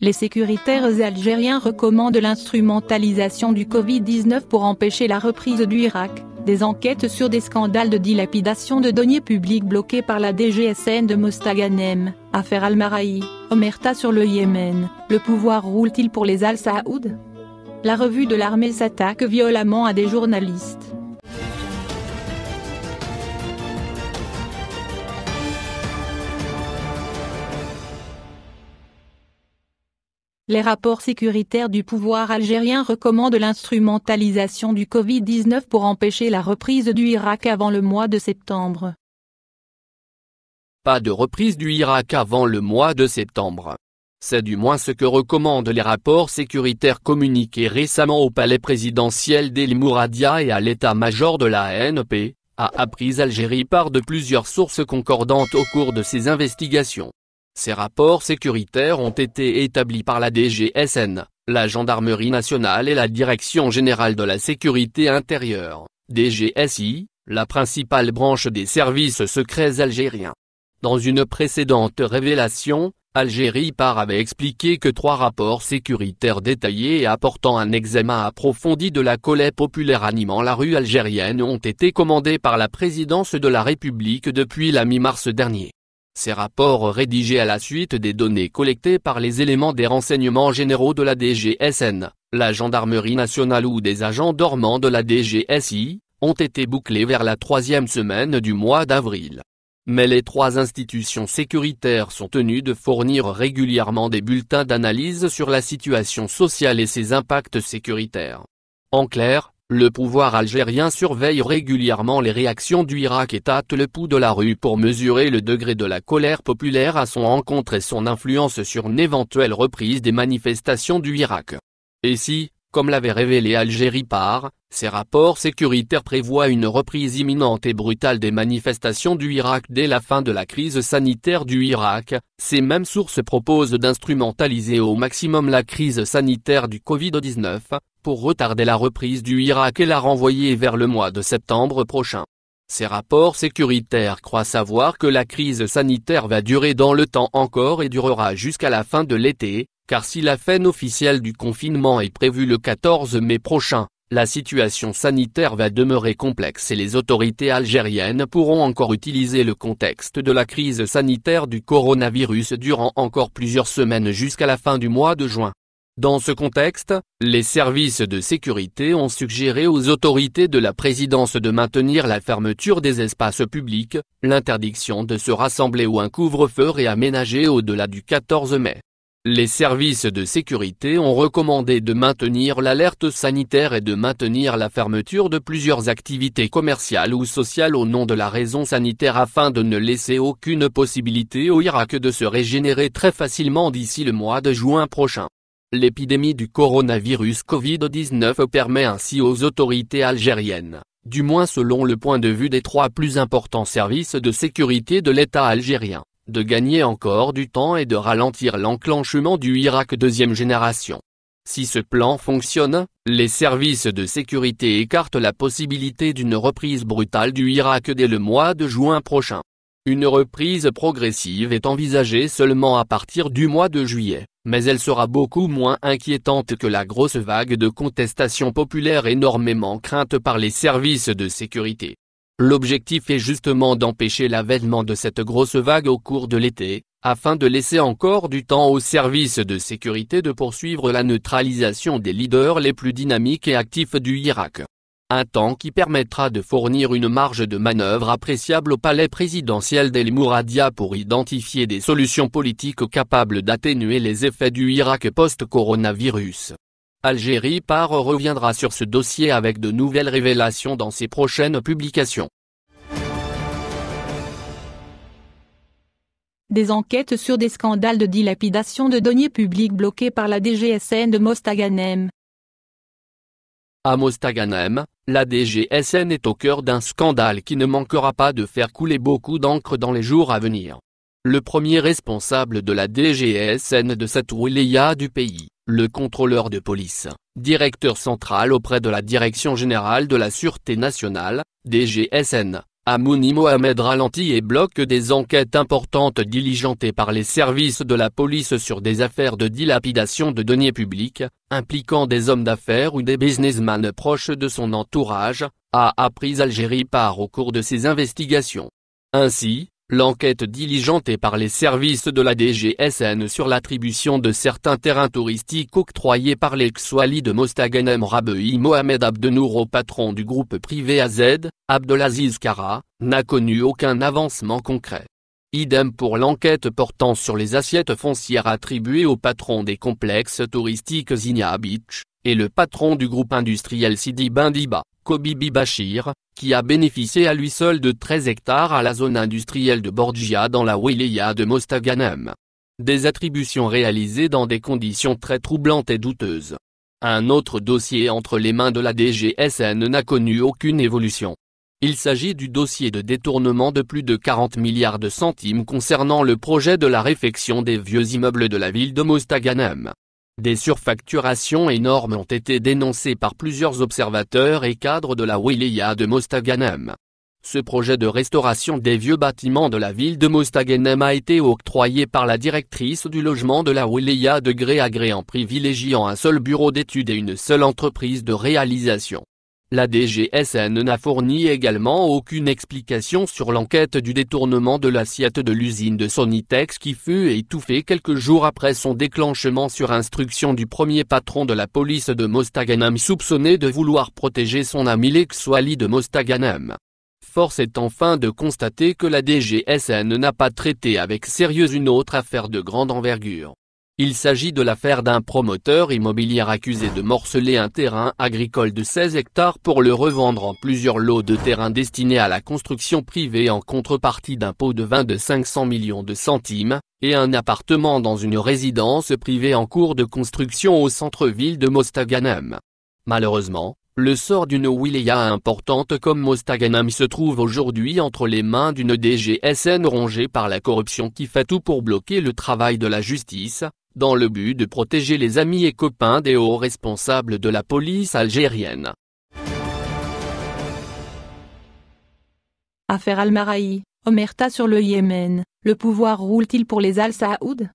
Les sécuritaires algériens recommandent l'instrumentalisation du Covid-19 pour empêcher la reprise du Irak, des enquêtes sur des scandales de dilapidation de deniers publics bloqués par la DGSN de Mostaganem, affaire al maraï Omerta sur le Yémen, le pouvoir roule-t-il pour les Al-Saoud La revue de l'armée s'attaque violemment à des journalistes. Les rapports sécuritaires du pouvoir algérien recommandent l'instrumentalisation du Covid-19 pour empêcher la reprise du Irak avant le mois de septembre. Pas de reprise du Irak avant le mois de septembre. C'est du moins ce que recommandent les rapports sécuritaires communiqués récemment au palais présidentiel d'El Mouradia et à l'état-major de la ANP, a appris Algérie par de plusieurs sources concordantes au cours de ses investigations. Ces rapports sécuritaires ont été établis par la DGSN, la Gendarmerie nationale et la Direction générale de la sécurité intérieure, DGSI, la principale branche des services secrets algériens. Dans une précédente révélation, Algérie par avait expliqué que trois rapports sécuritaires détaillés et apportant un examen approfondi de la colère populaire animant la rue algérienne ont été commandés par la présidence de la République depuis la mi-mars dernier. Ces rapports rédigés à la suite des données collectées par les éléments des renseignements généraux de la DGSN, la gendarmerie nationale ou des agents dormants de la DGSI, ont été bouclés vers la troisième semaine du mois d'avril. Mais les trois institutions sécuritaires sont tenues de fournir régulièrement des bulletins d'analyse sur la situation sociale et ses impacts sécuritaires. En clair, le pouvoir algérien surveille régulièrement les réactions du Irak et tâte le pouls de la rue pour mesurer le degré de la colère populaire à son encontre et son influence sur une éventuelle reprise des manifestations du Irak. Et si, comme l'avait révélé Algérie par, ses rapports sécuritaires prévoient une reprise imminente et brutale des manifestations du Irak dès la fin de la crise sanitaire du Irak, ces mêmes sources proposent d'instrumentaliser au maximum la crise sanitaire du Covid-19, pour retarder la reprise du Irak et la renvoyer vers le mois de septembre prochain. Ces rapports sécuritaires croient savoir que la crise sanitaire va durer dans le temps encore et durera jusqu'à la fin de l'été, car si la fin officielle du confinement est prévue le 14 mai prochain, la situation sanitaire va demeurer complexe et les autorités algériennes pourront encore utiliser le contexte de la crise sanitaire du coronavirus durant encore plusieurs semaines jusqu'à la fin du mois de juin. Dans ce contexte, les services de sécurité ont suggéré aux autorités de la présidence de maintenir la fermeture des espaces publics, l'interdiction de se rassembler ou un couvre-feu réaménagé au-delà du 14 mai. Les services de sécurité ont recommandé de maintenir l'alerte sanitaire et de maintenir la fermeture de plusieurs activités commerciales ou sociales au nom de la raison sanitaire afin de ne laisser aucune possibilité au Irak de se régénérer très facilement d'ici le mois de juin prochain. L'épidémie du coronavirus Covid-19 permet ainsi aux autorités algériennes, du moins selon le point de vue des trois plus importants services de sécurité de l'État algérien, de gagner encore du temps et de ralentir l'enclenchement du Irak deuxième génération. Si ce plan fonctionne, les services de sécurité écartent la possibilité d'une reprise brutale du Irak dès le mois de juin prochain. Une reprise progressive est envisagée seulement à partir du mois de juillet, mais elle sera beaucoup moins inquiétante que la grosse vague de contestation populaire énormément crainte par les services de sécurité. L'objectif est justement d'empêcher l'avènement de cette grosse vague au cours de l'été, afin de laisser encore du temps aux services de sécurité de poursuivre la neutralisation des leaders les plus dynamiques et actifs du Irak un temps qui permettra de fournir une marge de manœuvre appréciable au palais présidentiel d'El Mouradia pour identifier des solutions politiques capables d'atténuer les effets du Irak post-coronavirus. Algérie par reviendra sur ce dossier avec de nouvelles révélations dans ses prochaines publications. Des enquêtes sur des scandales de dilapidation de deniers publics bloqués par la DGSN de Mostaganem, à Mostaganem, la DGSN est au cœur d'un scandale qui ne manquera pas de faire couler beaucoup d'encre dans les jours à venir. Le premier responsable de la DGSN de cette du pays, le contrôleur de police, directeur central auprès de la Direction Générale de la Sûreté Nationale, DGSN, Amouni Mohamed ralentit et bloque des enquêtes importantes diligentées par les services de la police sur des affaires de dilapidation de deniers publics, impliquant des hommes d'affaires ou des businessmen proches de son entourage, a appris Algérie par au cours de ses investigations. Ainsi, L'enquête diligentée par les services de la DGSN sur l'attribution de certains terrains touristiques octroyés par l'ex-wali de Mostaganem Rabehi Mohamed Abdenour au patron du groupe privé AZ, Abdelaziz Kara, n'a connu aucun avancement concret. Idem pour l'enquête portant sur les assiettes foncières attribuées au patron des complexes touristiques Zinia Beach, et le patron du groupe industriel Sidi Bindiba. Kobibi Bachir, qui a bénéficié à lui seul de 13 hectares à la zone industrielle de Borgia dans la wilaya de Mostaganem. Des attributions réalisées dans des conditions très troublantes et douteuses. Un autre dossier entre les mains de la DGSN n'a connu aucune évolution. Il s'agit du dossier de détournement de plus de 40 milliards de centimes concernant le projet de la réfection des vieux immeubles de la ville de Mostaganem. Des surfacturations énormes ont été dénoncées par plusieurs observateurs et cadres de la wilaya de Mostaganem. Ce projet de restauration des vieux bâtiments de la ville de Mostaganem a été octroyé par la directrice du logement de la wilaya de gré à gré en privilégiant un seul bureau d'études et une seule entreprise de réalisation. La DGSN n'a fourni également aucune explication sur l'enquête du détournement de l'assiette de l'usine de Sonitex qui fut étouffée quelques jours après son déclenchement sur instruction du premier patron de la police de Mostaganem soupçonné de vouloir protéger son ami lex Wally de Mostaganem. Force est enfin de constater que la DGSN n'a pas traité avec sérieux une autre affaire de grande envergure. Il s'agit de l'affaire d'un promoteur immobilier accusé de morceler un terrain agricole de 16 hectares pour le revendre en plusieurs lots de terrain destinés à la construction privée en contrepartie d'un pot de vin de 500 millions de centimes, et un appartement dans une résidence privée en cours de construction au centre-ville de Mostaganem. Malheureusement, le sort d'une wilaya importante comme Mostaganem se trouve aujourd'hui entre les mains d'une DGSN rongée par la corruption qui fait tout pour bloquer le travail de la justice, dans le but de protéger les amis et copains des hauts responsables de la police algérienne. Affaire Al-Maraï, Omerta sur le Yémen, le pouvoir roule-t-il pour les Al-Saoud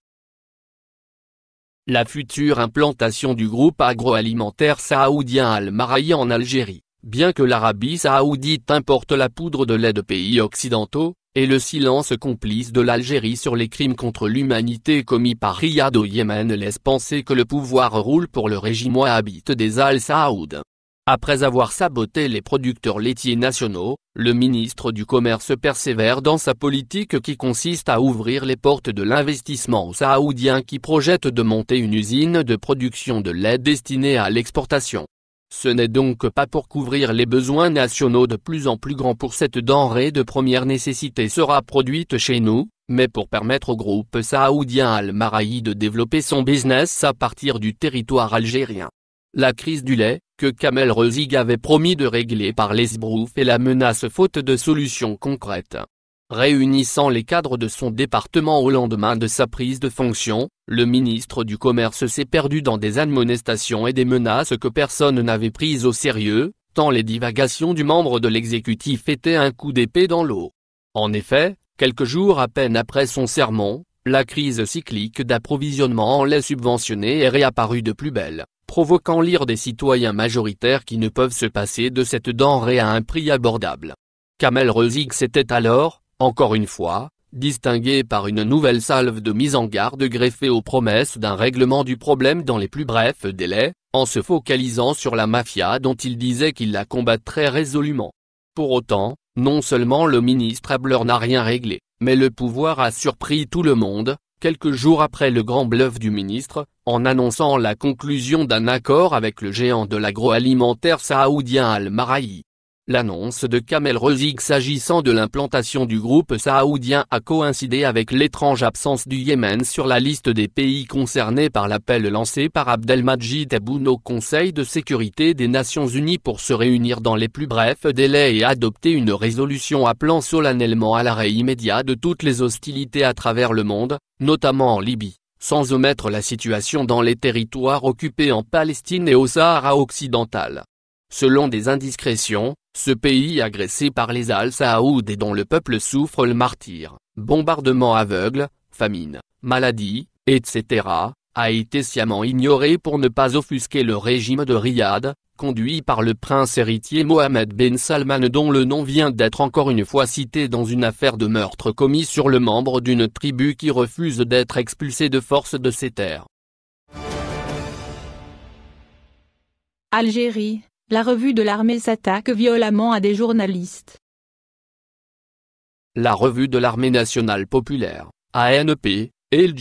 La future implantation du groupe agroalimentaire saoudien Al-Maraï en Algérie, bien que l'Arabie saoudite importe la poudre de lait de pays occidentaux, et le silence complice de l'Algérie sur les crimes contre l'humanité commis par Riyad au Yémen laisse penser que le pouvoir roule pour le régime wahhabite des Al-Saoud. Après avoir saboté les producteurs laitiers nationaux, le ministre du Commerce persévère dans sa politique qui consiste à ouvrir les portes de l'investissement aux Saoudiens qui projettent de monter une usine de production de lait destinée à l'exportation. Ce n'est donc pas pour couvrir les besoins nationaux de plus en plus grands pour cette denrée de première nécessité sera produite chez nous, mais pour permettre au groupe saoudien Al-Marahi de développer son business à partir du territoire algérien. La crise du lait, que Kamel Rezig avait promis de régler par l'esbrouf et la menace faute de solutions concrètes. Réunissant les cadres de son département au lendemain de sa prise de fonction, le ministre du Commerce s'est perdu dans des admonestations et des menaces que personne n'avait prises au sérieux, tant les divagations du membre de l'exécutif étaient un coup d'épée dans l'eau. En effet, quelques jours à peine après son sermon, la crise cyclique d'approvisionnement en lait subventionné est réapparue de plus belle, provoquant l'ire des citoyens majoritaires qui ne peuvent se passer de cette denrée à un prix abordable. Kamel Reusig s'était alors, encore une fois, distingué par une nouvelle salve de mise en garde greffée aux promesses d'un règlement du problème dans les plus brefs délais, en se focalisant sur la mafia dont il disait qu'il la combattrait résolument. Pour autant, non seulement le ministre Abler n'a rien réglé, mais le pouvoir a surpris tout le monde, quelques jours après le grand bluff du ministre, en annonçant la conclusion d'un accord avec le géant de l'agroalimentaire saoudien al Maraï. L'annonce de Kamel Rozig s'agissant de l'implantation du groupe saoudien a coïncidé avec l'étrange absence du Yémen sur la liste des pays concernés par l'appel lancé par Abdelmajid Aboun au Conseil de sécurité des Nations Unies pour se réunir dans les plus brefs délais et adopter une résolution appelant solennellement à l'arrêt immédiat de toutes les hostilités à travers le monde, notamment en Libye sans omettre la situation dans les territoires occupés en Palestine et au Sahara occidental. Selon des indiscrétions, ce pays agressé par les Al-Saoud et dont le peuple souffre le martyr, bombardement aveugle, famine, maladie, etc., a été sciemment ignoré pour ne pas offusquer le régime de Riyad, conduit par le prince héritier Mohamed Ben Salman dont le nom vient d'être encore une fois cité dans une affaire de meurtre commis sur le membre d'une tribu qui refuse d'être expulsé de force de ses terres. Algérie la revue de l'armée s'attaque violemment à des journalistes. La revue de l'armée nationale populaire, ANP, El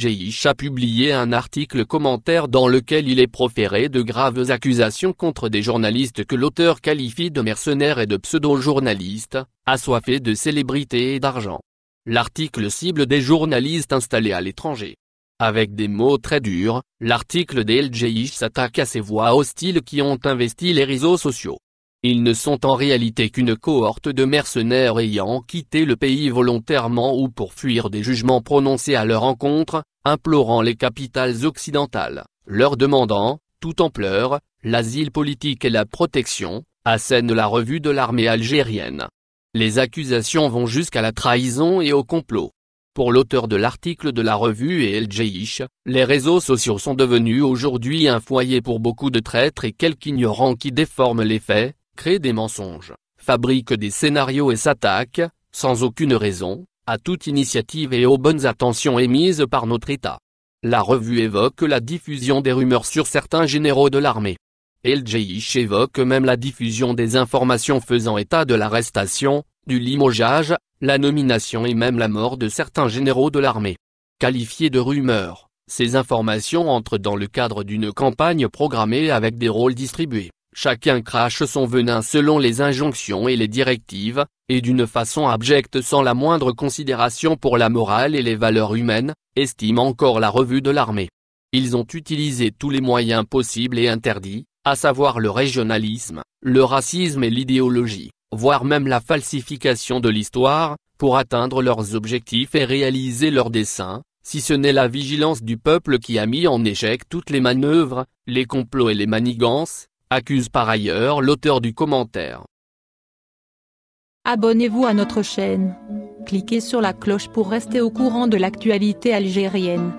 a publié un article commentaire dans lequel il est proféré de graves accusations contre des journalistes que l'auteur qualifie de mercenaires et de pseudo-journalistes, assoiffés de célébrité et d'argent. L'article cible des journalistes installés à l'étranger, avec des mots très durs, l'article des d'El s'attaque à ces voix hostiles qui ont investi les réseaux sociaux. Ils ne sont en réalité qu'une cohorte de mercenaires ayant quitté le pays volontairement ou pour fuir des jugements prononcés à leur encontre, implorant les capitales occidentales, leur demandant, tout en pleurs, l'asile politique et la protection, assène la revue de l'armée algérienne. Les accusations vont jusqu'à la trahison et au complot. Pour l'auteur de l'article de la revue et El les réseaux sociaux sont devenus aujourd'hui un foyer pour beaucoup de traîtres et quelques ignorants qui déforment les faits, créent des mensonges, fabriquent des scénarios et s'attaquent, sans aucune raison, à toute initiative et aux bonnes attentions émises par notre État. La revue évoque la diffusion des rumeurs sur certains généraux de l'armée. El évoque même la diffusion des informations faisant état de l'arrestation, du limogeage, la nomination et même la mort de certains généraux de l'armée. Qualifiés de rumeurs, ces informations entrent dans le cadre d'une campagne programmée avec des rôles distribués. Chacun crache son venin selon les injonctions et les directives, et d'une façon abjecte sans la moindre considération pour la morale et les valeurs humaines, estime encore la revue de l'armée. Ils ont utilisé tous les moyens possibles et interdits, à savoir le régionalisme, le racisme et l'idéologie, voire même la falsification de l'histoire, pour atteindre leurs objectifs et réaliser leurs desseins, si ce n'est la vigilance du peuple qui a mis en échec toutes les manœuvres, les complots et les manigances, accuse par ailleurs l'auteur du commentaire. Abonnez-vous à notre chaîne. Cliquez sur la cloche pour rester au courant de l'actualité algérienne.